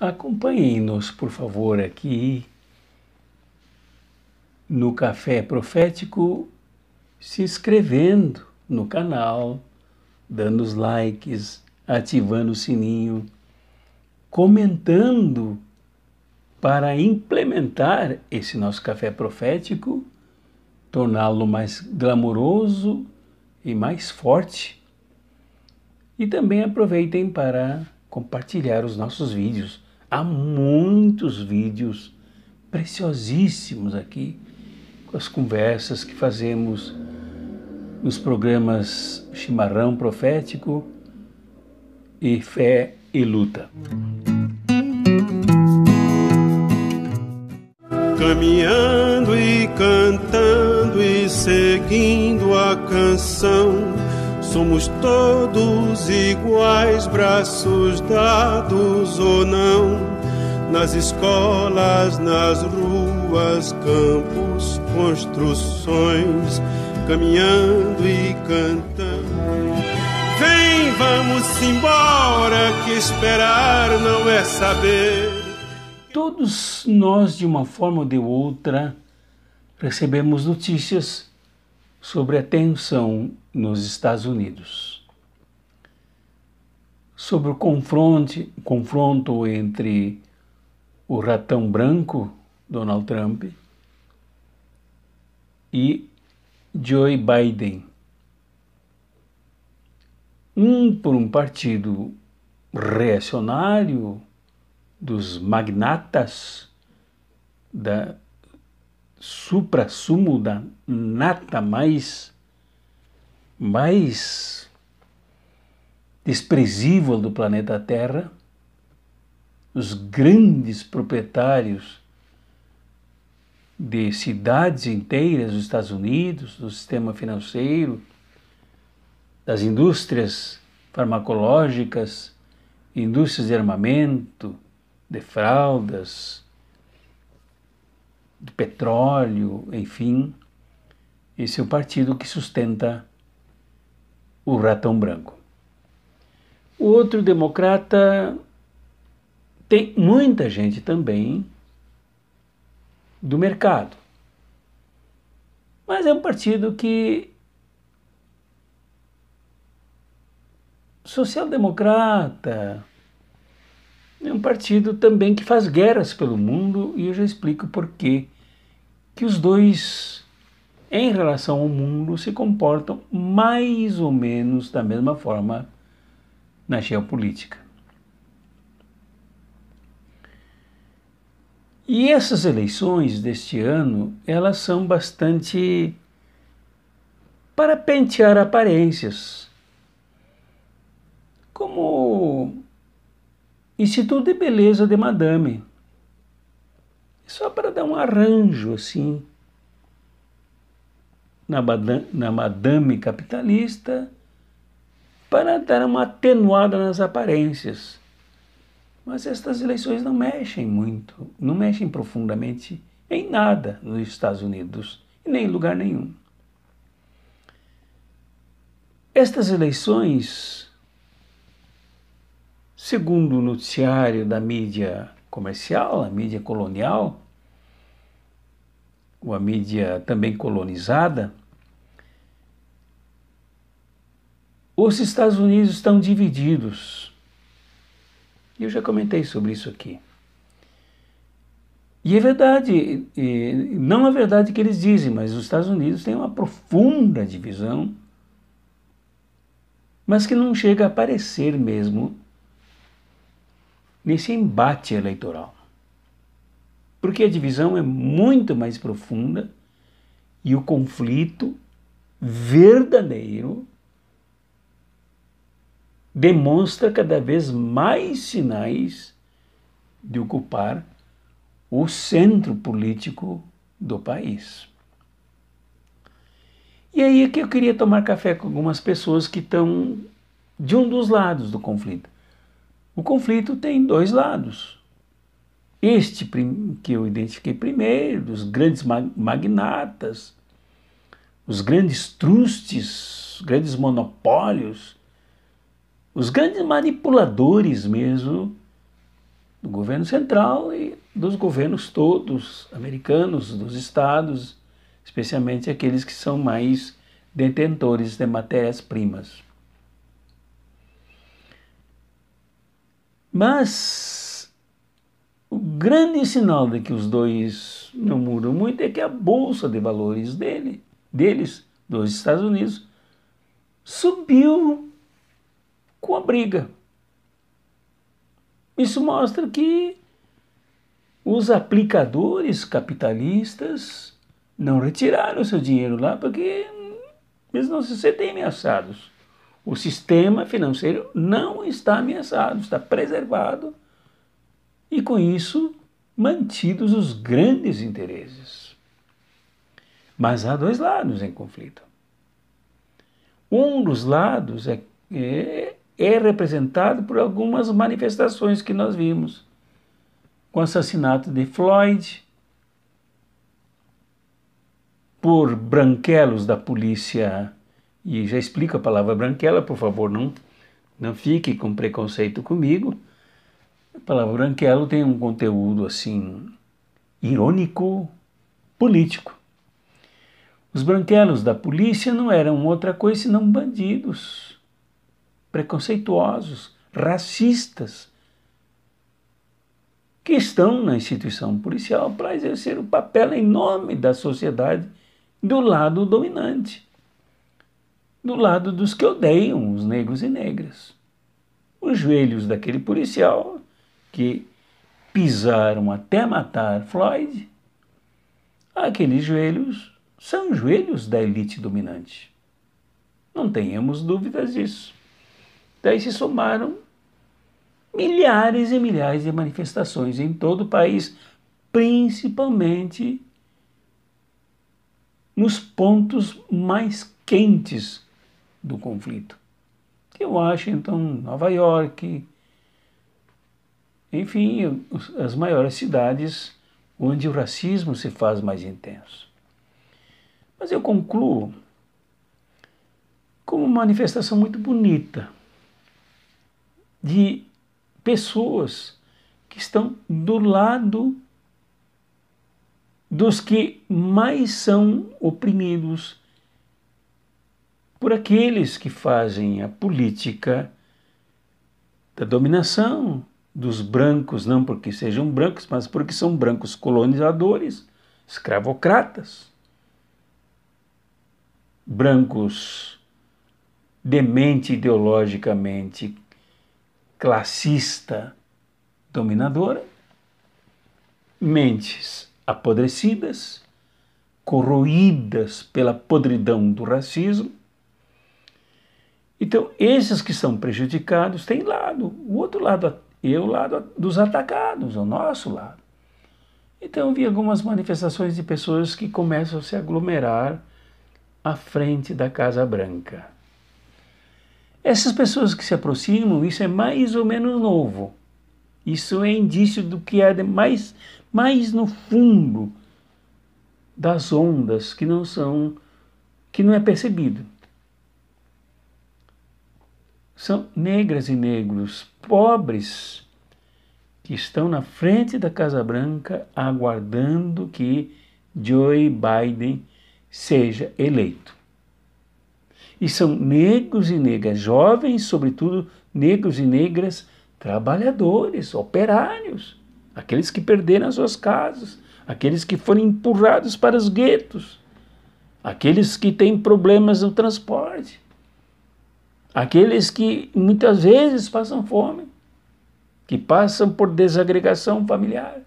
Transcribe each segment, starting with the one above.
Acompanhem-nos, por favor, aqui no Café Profético, se inscrevendo no canal, dando os likes, ativando o sininho, comentando para implementar esse nosso café profético, torná-lo mais glamouroso e mais forte. E também aproveitem para compartilhar os nossos vídeos Há muitos vídeos preciosíssimos aqui, com as conversas que fazemos nos programas Chimarrão Profético e Fé e Luta. Caminhando e cantando e seguindo a canção Somos todos iguais, braços dados ou não, nas escolas, nas ruas, campos, construções, caminhando e cantando. Vem, vamos embora, que esperar não é saber. Todos nós, de uma forma ou de outra, recebemos notícias sobre a tensão nos Estados Unidos. Sobre o confronto, confronto entre o ratão branco, Donald Trump, e Joe Biden. Um por um partido reacionário dos magnatas da supra-sumo da nata mais mais desprezível do planeta Terra, os grandes proprietários de cidades inteiras dos Estados Unidos, do sistema financeiro, das indústrias farmacológicas, indústrias de armamento, de fraldas, de petróleo, enfim. Esse é o partido que sustenta o ratão branco. O outro democrata tem muita gente também do mercado. Mas é um partido que social-democrata. É um partido também que faz guerras pelo mundo e eu já explico por quê. Que os dois em relação ao mundo se comportam mais ou menos da mesma forma na geopolítica. E essas eleições deste ano, elas são bastante para pentear aparências. Como Instituto de Beleza de Madame. Só para dar um arranjo assim na, na madame capitalista para dar uma atenuada nas aparências. Mas estas eleições não mexem muito, não mexem profundamente em nada nos Estados Unidos, nem em lugar nenhum. Estas eleições, segundo o noticiário da mídia comercial, a mídia colonial, ou a mídia também colonizada, Os Estados Unidos estão divididos. Eu já comentei sobre isso aqui. E é verdade, não a é verdade que eles dizem, mas os Estados Unidos têm uma profunda divisão, mas que não chega a aparecer mesmo nesse embate eleitoral. Porque a divisão é muito mais profunda e o conflito verdadeiro demonstra cada vez mais sinais de ocupar o centro político do país. E aí é que eu queria tomar café com algumas pessoas que estão de um dos lados do conflito. O conflito tem dois lados. Este que eu identifiquei primeiro, os grandes magnatas, os grandes trustes, grandes monopólios, os grandes manipuladores mesmo do governo central e dos governos todos americanos, dos estados, especialmente aqueles que são mais detentores de matérias-primas. Mas o grande sinal de que os dois não mudam muito é que a bolsa de valores dele, deles, dos Estados Unidos, subiu com a briga. Isso mostra que os aplicadores capitalistas não retiraram seu dinheiro lá porque eles não se sentem ameaçados. O sistema financeiro não está ameaçado, está preservado e com isso mantidos os grandes interesses. Mas há dois lados em conflito. Um dos lados é, é é representado por algumas manifestações que nós vimos, com o assassinato de Floyd, por branquelos da polícia, e já explico a palavra branquela, por favor, não, não fique com preconceito comigo. A palavra branquelo tem um conteúdo assim irônico, político. Os branquelos da polícia não eram outra coisa senão bandidos preconceituosos, racistas, que estão na instituição policial para exercer o papel em nome da sociedade do lado dominante, do lado dos que odeiam os negros e negras. Os joelhos daquele policial que pisaram até matar Floyd, aqueles joelhos são joelhos da elite dominante. Não tenhamos dúvidas disso. Daí se somaram milhares e milhares de manifestações em todo o país, principalmente nos pontos mais quentes do conflito. Eu acho, então, Nova York, enfim, as maiores cidades onde o racismo se faz mais intenso. Mas eu concluo com uma manifestação muito bonita de pessoas que estão do lado dos que mais são oprimidos por aqueles que fazem a política da dominação dos brancos, não porque sejam brancos, mas porque são brancos colonizadores, escravocratas, brancos demente ideologicamente classista dominadora, mentes apodrecidas, corroídas pela podridão do racismo. Então, esses que são prejudicados têm lado, o outro lado e o lado dos atacados, o nosso lado. Então, vi algumas manifestações de pessoas que começam a se aglomerar à frente da Casa Branca. Essas pessoas que se aproximam, isso é mais ou menos novo. Isso é indício do que é mais, mais no fundo das ondas que não são que não é percebido. São negras e negros, pobres, que estão na frente da Casa Branca aguardando que Joe Biden seja eleito e são negros e negras, jovens, sobretudo negros e negras trabalhadores, operários, aqueles que perderam as suas casas, aqueles que foram empurrados para os guetos, aqueles que têm problemas no transporte, aqueles que muitas vezes passam fome, que passam por desagregação familiar.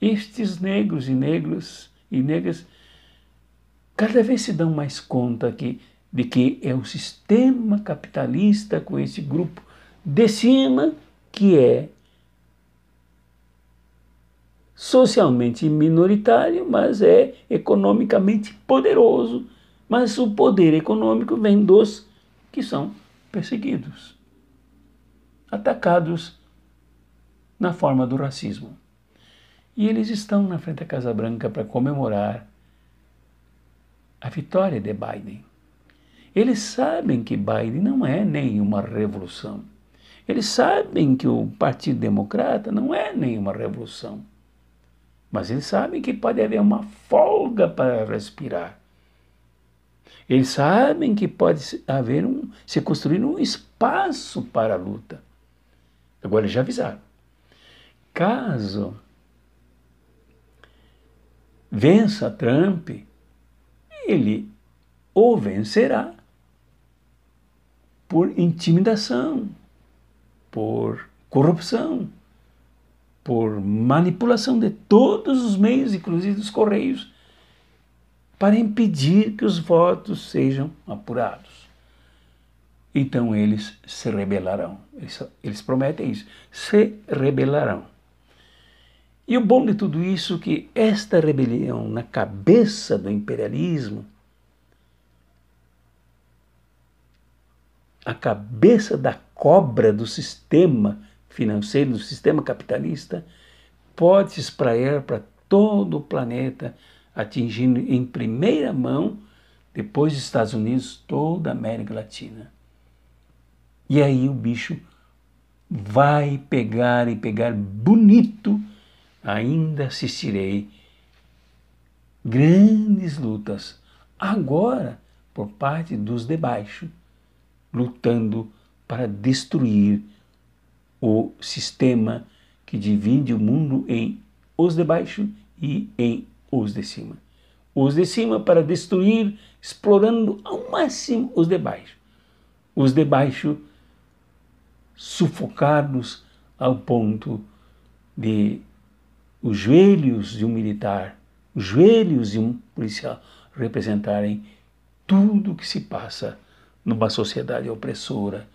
Estes negros e negros e negras cada vez se dão mais conta que de que é um sistema capitalista com esse grupo de cima que é socialmente minoritário, mas é economicamente poderoso. Mas o poder econômico vem dos que são perseguidos, atacados na forma do racismo. E eles estão na frente da Casa Branca para comemorar a vitória de Biden. Eles sabem que Biden não é nenhuma revolução. Eles sabem que o Partido Democrata não é nenhuma revolução. Mas eles sabem que pode haver uma folga para respirar. Eles sabem que pode haver um, se construir um espaço para a luta. Agora eles já avisaram. Caso vença Trump, ele ou vencerá por intimidação, por corrupção, por manipulação de todos os meios, inclusive dos correios, para impedir que os votos sejam apurados. Então eles se rebelarão. Eles, eles prometem isso. Se rebelarão. E o bom de tudo isso é que esta rebelião na cabeça do imperialismo a cabeça da cobra do sistema financeiro, do sistema capitalista, pode se espraiar para todo o planeta, atingindo em primeira mão, depois dos Estados Unidos, toda a América Latina. E aí o bicho vai pegar e pegar bonito, ainda assistirei grandes lutas, agora por parte dos de baixo lutando para destruir o sistema que divide o mundo em os de baixo e em os de cima. Os de cima para destruir, explorando ao máximo os de baixo. Os de baixo sufocados ao ponto de os joelhos de um militar, os joelhos de um policial representarem tudo o que se passa numa sociedade opressora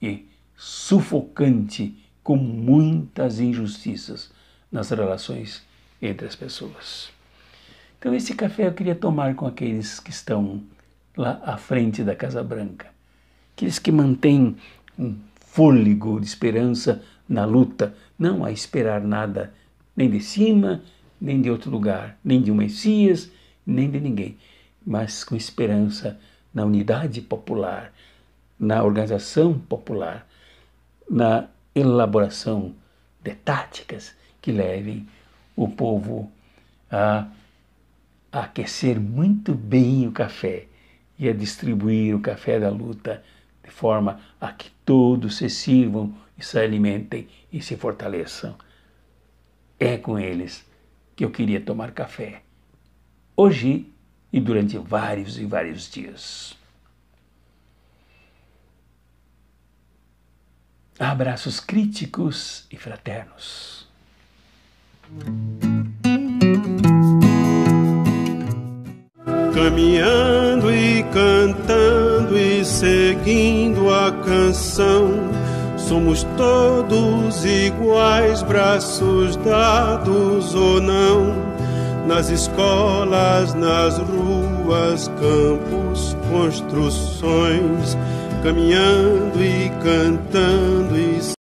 e sufocante com muitas injustiças nas relações entre as pessoas. Então, esse café eu queria tomar com aqueles que estão lá à frente da Casa Branca, aqueles que mantêm um fôlego de esperança na luta, não a esperar nada nem de cima, nem de outro lugar, nem de um Messias, nem de ninguém, mas com esperança na unidade popular, na organização popular, na elaboração de táticas que levem o povo a aquecer muito bem o café e a distribuir o café da luta de forma a que todos se sirvam e se alimentem e se fortaleçam. É com eles que eu queria tomar café. Hoje e durante vários e vários dias. Abraços críticos e fraternos. Caminhando e cantando e seguindo a canção, somos todos iguais, braços dados ou não nas escolas, nas ruas, campos, construções, caminhando e cantando e